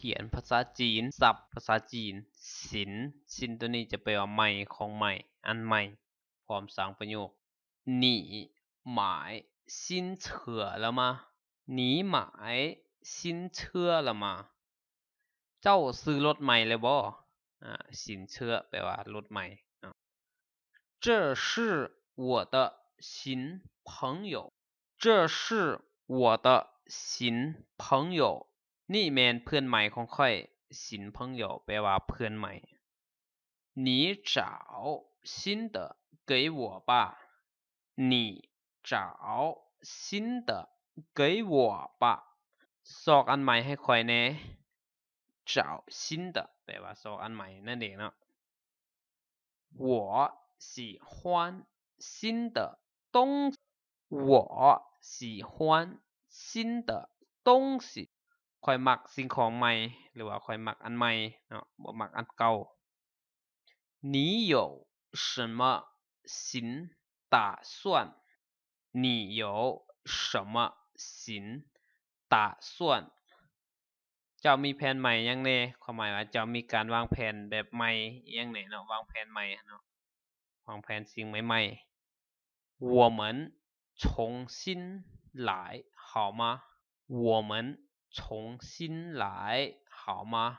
ขียนภาษาจีนศัพท์ ภาษาจีน สิน สินตัวนี้จะแปลว่าใหม่ของใหม่ อันใหม่พร้อมสางประโยคหนีหมายสินเชื่อแล้วมาหนีหมายสินเชื่อแล้วมาเจ้าซื้อรถใหม่เลยบ่สินเชื่อแปลว่ารถใหม่这是我的新朋友这是我的新朋友里面喷友，快快新朋友，别话朋友。你找新的给我吧，你找新的给我吧。收安买还快呢，找新的别话收安买那里呢。我喜欢新的东，我喜欢新的东西。คอยมักสิ่งของใหม่หรือว่าคอยมักอันใหม่เนาะบ่มักอันเก่า你有什么新打算你有什么新打算เจ้ามีแผนใหม่ยังแน่ความหมายว่าเจ้ามีการวางแผนแบบใหม่ยังไงเนาะวางแผนใหม่เนาะวางแผนสิ่งใหม่ๆ我们重新来好吗我们重新来好吗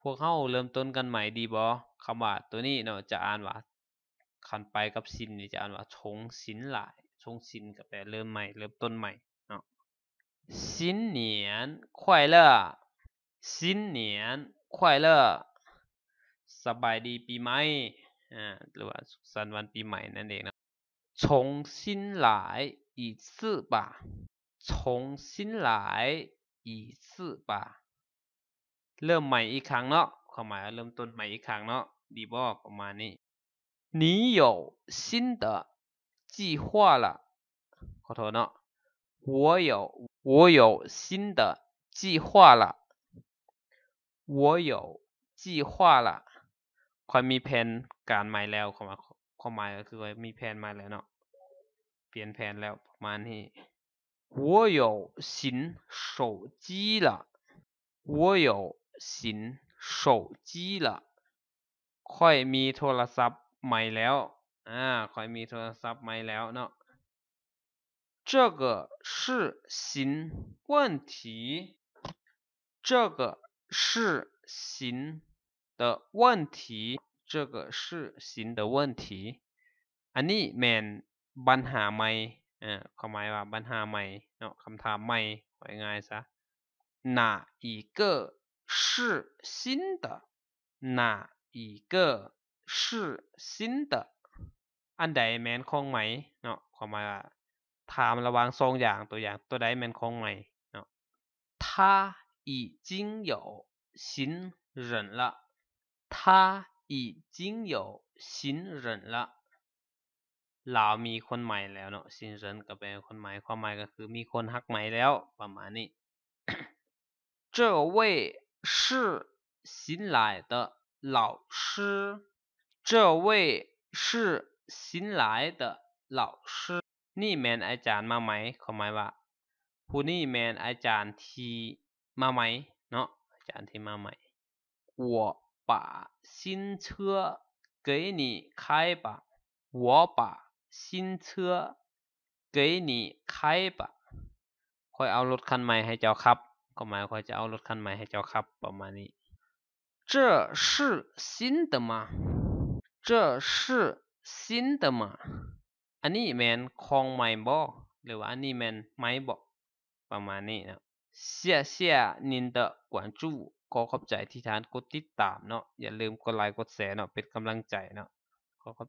พวกเข้าเริ่มต้นกันใหม่ดีบอคำว่าตัวนี้เนาะจะอ่านว่าคันไปกับซินนี่จะอ่านว่าชงซินหลายชงซินก็แปลเริ่มใหม่เริ่มต้นใหม่เนาะซินเหนียนซินเหนียนสบายดีปีใหม่ อ่าหรือว่าสุขสันต์วันปีใหม่นั่นเองนะชงซินหลายอีซื่อป่าเริ่มใหม่อีกครั้งเนาะความหมาย เริ่มต้นใหม่อีกครั้งเนาะ ดีบอประมาณนี้你有新的计划了ขอโทษเนาะ我有我有新的计划了我有计划了คอยมีแผนการใหม่แล้วความหมายความหมายก็คือมีแผนใหม่แล้วเนาะ เปลี่ยนแผนแล้วประมาณนี้我有新手机了我有新手机了ค่มีโทรศัพท์ใหม่แล้วอ่าค่อยมีโทรศัพท์ใหม่แล้วเนาะ这个是新问题，这个是新的问题，这个是新的问题。อันนี้แมนปัญหาใหม่อ่ความหมายว่าปัญหาใหม่เนาะคำถามใหม่ไว้ง่ายซะ哪一个是新的哪一个是新的อันใดแมนคงไหมเนาะความหมายว่าถามระวังสองอย่างตัวอย่าง ตัวใดแมนคงไหมเนาะ他已经有新人了他已经有新人了ลาวมีคนใหม่แล้วเนาะซินเซินก็แปลคนใหม่ความหมายก็คือมีคนฮักใหม่แล้ว ประมาณนี้这位是新来的老师这位是新来的老师นี่แมนอาจารย์มาไหมความหมายว่า ผู้นี่แมนอาจารย์ที่มาไหมเนาะอาจารย์ที่มาใหม่我把新车给你开吧我把新车给你开吧ค่อยเอารถคันใหม่ให้เจ้าครับ ก็หมายค่อยจะเอารถคันใหม่ให้เจ้าครับ ประมาณนี้这是新的吗这是新的吗อันนี้แมนของใหม่บ่หรือว่าอันนี้แมนไหมบ่ประมาณนี้นะ谢谢您的关注ก็ขอบใจที่ทานกดติดตามเนาะอย่าลืมกดไลค์กดแชร์เนาะเป็นกำลังใจเนาะขอขอบ